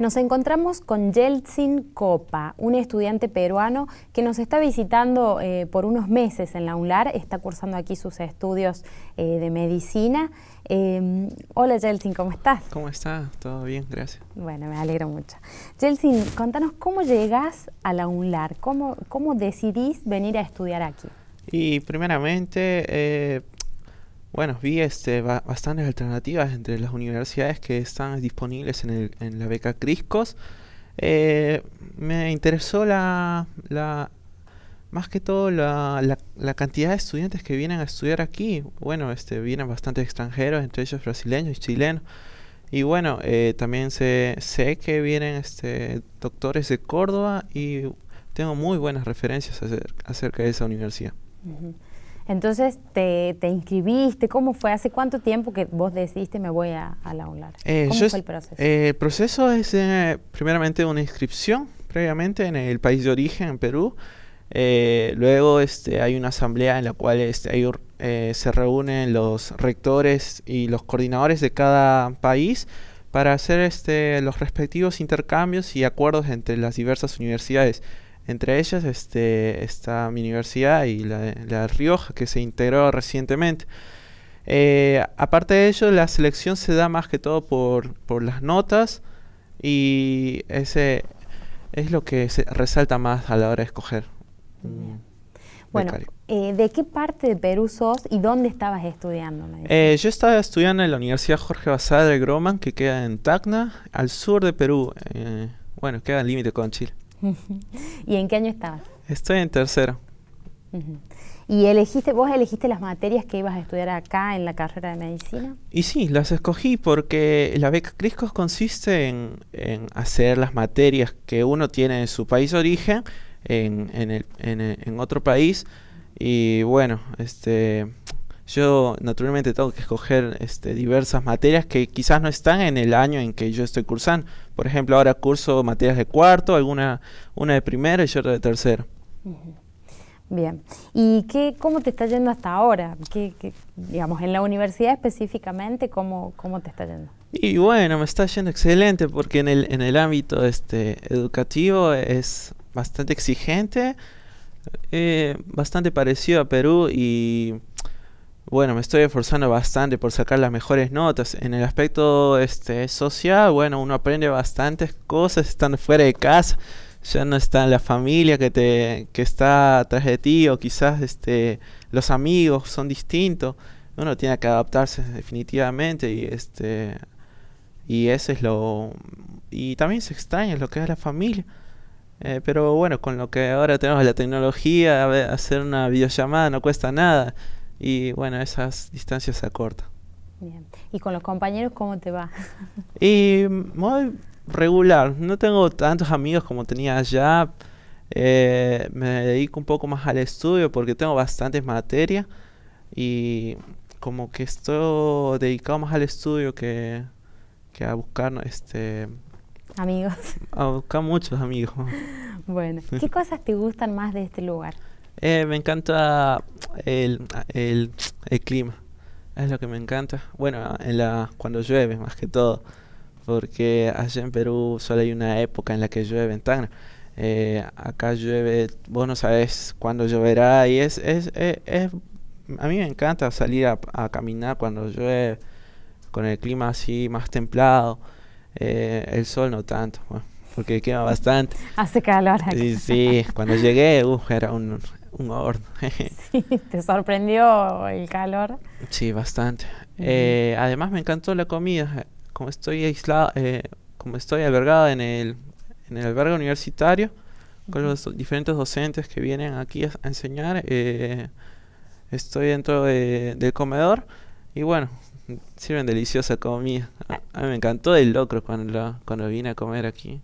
Nos encontramos con Yeltsin Copa, un estudiante peruano que nos está visitando eh, por unos meses en la UNLAR, está cursando aquí sus estudios eh, de medicina. Em, hola Yeltsin, ¿cómo estás? ¿Cómo estás? Todo bien, gracias. Bueno, me alegro mucho. Yeltsin, contanos cómo llegas a la UNLAR, cómo, cómo decidís venir a estudiar aquí. Y primeramente, eh, bueno, vi este, bastantes alternativas entre las universidades que están disponibles en, la beca Criscos. Eh, me interesó la, más que todo la, cantidad de estudiantes que vienen a estudiar aquí. Bueno, este, vienen bastantes extranjeros, entre ellos brasileños y chilenos. Y bueno, eh, también sé, sé que vienen este, doctores de Córdoba y tengo muy buenas referencias acerca de esa universidad. Entonces, te, inscribiste? ¿Cómo fue? ¿Hace cuánto tiempo que vos decidiste me voy a, a la UNLAR? Eh, ¿Cómo fue el proceso? el eh, proceso es eh, primeramente una inscripción previamente en el país de origen, en Perú. luego este, hay una asamblea en la cual este, se reúnen los rectores y los coordinadores de cada país para hacer este, los respectivos intercambios y acuerdos entre las diversas universidades. Entre ellas este, está mi universidad y la, Rioja, que se integró recientemente. Eh, aparte de ello, la selección se da más que todo por, las notas y ese es lo que se resalta más a la hora de escoger. Bueno, eh, ¿de qué parte de Perú sos y dónde estabas estudiando? Eh, yo estaba estudiando en la Universidad Jorge Basada de Groman, que queda en Tacna, al sur de Perú. bueno, queda al límite con Chile. ¿Y en qué año estabas? Estoy en tercero. ¿Y elegiste, vos elegiste las materias que ibas a estudiar acá en la carrera de medicina? Y sí, las escogí porque la beca Criscos consiste en, hacer las materias que uno tiene en su país de origen, en, otro país. Y bueno, este, yo naturalmente tengo que escoger este, diversas materias que quizás no están en el año en que yo estoy cursando, por ejemplo, ahora curso materias de cuarto, alguna una de primera y otra de tercero. Bien. ¿Y qué, cómo te está yendo hasta ahora? digamos, en la universidad específicamente, ¿cómo, ¿cómo te está yendo? Y bueno, me está yendo excelente porque en el, en el ámbito este, educativo es bastante exigente, eh, bastante parecido a Perú y bueno, me estoy esforzando bastante por sacar las mejores notas. En el aspecto este, social, bueno, uno aprende bastantes cosas estando fuera de casa. Ya no está la familia que, te, que está atrás de ti o quizás este, los amigos son distintos. Uno tiene que adaptarse definitivamente y este y eso es lo y también se extraña lo que es la familia. Eh, pero bueno, con lo que ahora tenemos la tecnología, hacer una videollamada no cuesta nada y bueno, esas distancias se acortan. Bien. ¿Y con los compañeros cómo te va? y muy regular, no tengo tantos amigos como tenía allá, eh, me dedico un poco más al estudio porque tengo bastantes materias y como que estoy dedicado más al estudio que, que a buscar este amigos. A buscar muchos amigos. bueno, ¿qué cosas te gustan más de este lugar? Eh, me encanta el, clima. Es lo que me encanta. Bueno, en la, cuando llueve, más que todo. Porque allá en Perú solo hay una época en la que llueve en Eh, acá llueve, vos no sabes cuándo lloverá. Y es, es, es, a mí me encanta salir a, caminar cuando llueve, con el clima así más templado. Eh, el sol no tanto. Pues, porque quema bastante. Hace calor. Sí, sí, cuando llegué uh, era un, un horno. sí, te sorprendió el calor. Sí, bastante. Eh, además me encantó la comida. Como estoy aislado, eh, como estoy albergada en el, en el albergue universitario, con los diferentes docentes que vienen aquí a, enseñar, eh, estoy dentro del comedor y bueno, sirven deliciosa comida. Ah. A, mí me encantó el locro cuando, cuando vine a comer aquí.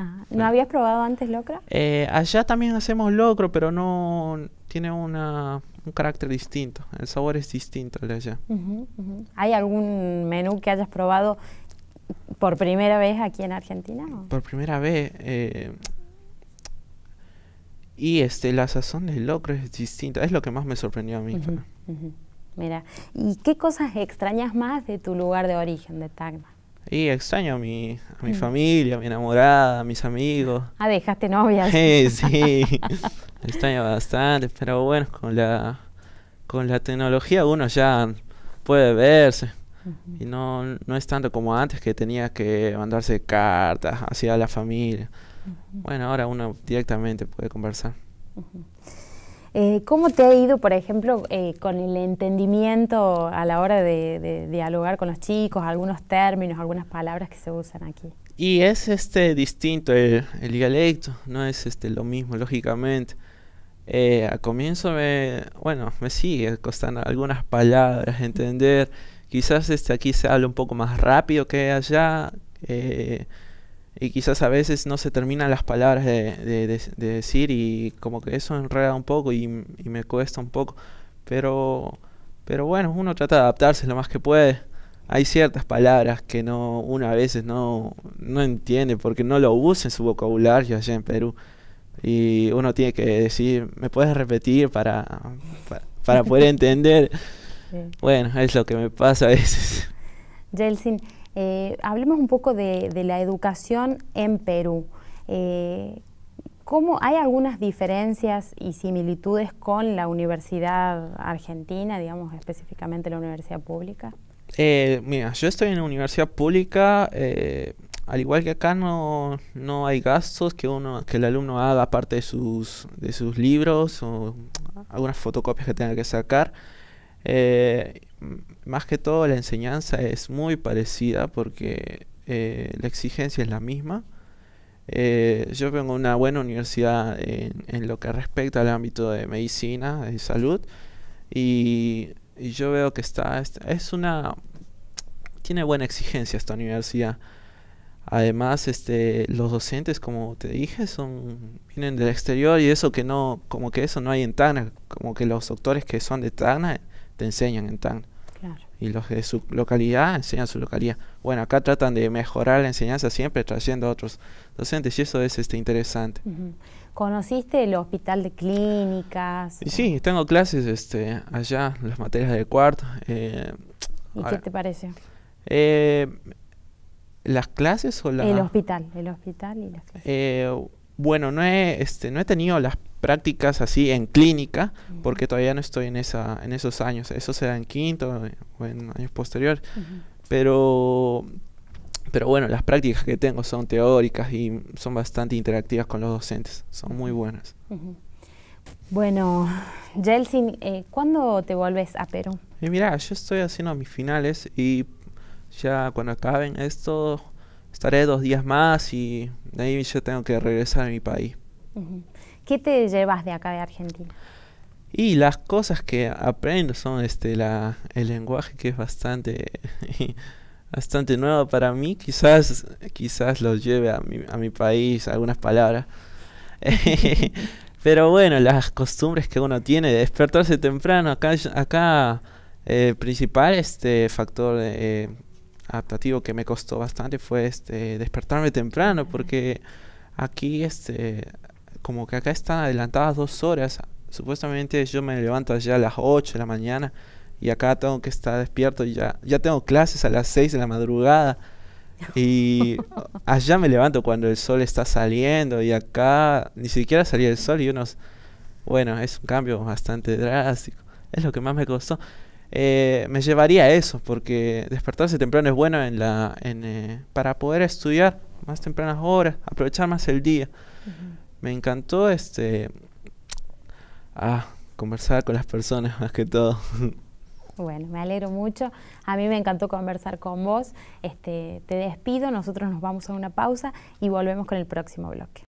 Ah, ¿No habías probado antes locro? Eh, allá también hacemos locro, pero no tiene una, un carácter distinto. El sabor es distinto de allá. ¿Hay algún menú que hayas probado por primera vez aquí en Argentina? Por primera vez. Eh, y este, la sazón del locro es distinta. Es lo que más me sorprendió a mí. Mira, ¿y qué cosas extrañas más de tu lugar de origen, de Tagma y extraño a mi, mi mm. familia, a mi enamorada, a mis amigos. Ah, dejaste novia. sí, sí. extraño bastante, pero bueno, con la, con la tecnología uno ya puede verse. Y no, no es tanto como antes que tenía que mandarse cartas hacia la familia. Bueno, ahora uno directamente puede conversar. Eh, ¿Cómo te ha ido, por ejemplo, eh, con el entendimiento a la hora de, dialogar con los chicos, algunos términos, algunas palabras que se usan aquí? Y es este distinto eh, el, dialecto, no es este lo mismo, lógicamente. Eh, al comienzo me, bueno, me sigue costando algunas palabras entender. Quizás este aquí se habla un poco más rápido que allá. Eh, y quizás a veces no se terminan las palabras de, de, decir y como que eso enreda un poco y, me cuesta un poco. Pero, pero bueno, uno trata de adaptarse lo más que puede. Hay ciertas palabras que no, uno a veces no, no entiende porque no lo usa en su vocabulario allá en Perú. Y uno tiene que decir, ¿me puedes repetir para, para, poder entender? Bueno, es lo que me pasa a veces. Jelsin, eh, hablemos un poco de, la educación en Perú. Eh, ¿cómo, ¿Hay algunas diferencias y similitudes con la universidad argentina, digamos específicamente la universidad pública? Eh, mira, yo estoy en la universidad pública, al igual que acá no, hay gastos que, uno, que el alumno haga aparte de sus, de sus libros o algunas fotocopias que tenga que sacar. Eh, más que todo la enseñanza es muy parecida porque eh, la exigencia es la misma. Eh, yo vengo de una buena universidad en, lo que respecta al ámbito de medicina, de salud, y, yo veo que está, es una, tiene buena exigencia esta universidad. Además, este, los docentes, como te dije, son vienen del exterior y eso que no, como que eso no hay en Tana, como que los doctores que son de Tana te enseñan en tan Y los de su localidad enseñan su localidad. Bueno, acá tratan de mejorar la enseñanza siempre trayendo a otros docentes y eso es este, interesante. ¿Conociste el hospital de clínicas? Y sí, tengo clases este, allá, las materias de cuarto. Eh, ¿Y qué te parece? Eh, ¿Las clases o la...? El hospital, el hospital y las clases. Eh, bueno, no he, este, no he tenido las prácticas así en clínica, porque todavía no estoy en, esa, en esos años. Eso se da en quinto o en años posteriores. Pero pero bueno, las prácticas que tengo son teóricas y son bastante interactivas con los docentes, son muy buenas. Bueno, Jelsin, eh, ¿cuándo te vuelves a Perú? Y mira, yo estoy haciendo mis finales y ya cuando acaben esto, estaré dos días más y de ahí ya tengo que regresar a mi país. ¿Qué te llevas de acá de Argentina? Y las cosas que aprendo son este la, el lenguaje que es bastante bastante nuevo para mí, quizás quizás lo lleve a mi, a mi país algunas palabras. Pero bueno, las costumbres que uno tiene de despertarse temprano, acá acá eh, principal este factor eh, adaptativo que me costó bastante fue este despertarme temprano porque aquí este como que acá están adelantadas dos horas supuestamente yo me levanto allá a las 8 de la mañana y acá tengo que estar despierto ya ya tengo clases a las 6 de la madrugada y allá me levanto cuando el sol está saliendo y acá ni siquiera salía el sol y unos bueno es un cambio bastante drástico es lo que más me costó eh, me llevaría a eso, porque despertarse temprano es bueno en la, en, eh, para poder estudiar más tempranas horas, aprovechar más el día. Me encantó este ah, conversar con las personas más que todo. Bueno, me alegro mucho. A mí me encantó conversar con vos. Este, te despido, nosotros nos vamos a una pausa y volvemos con el próximo bloque.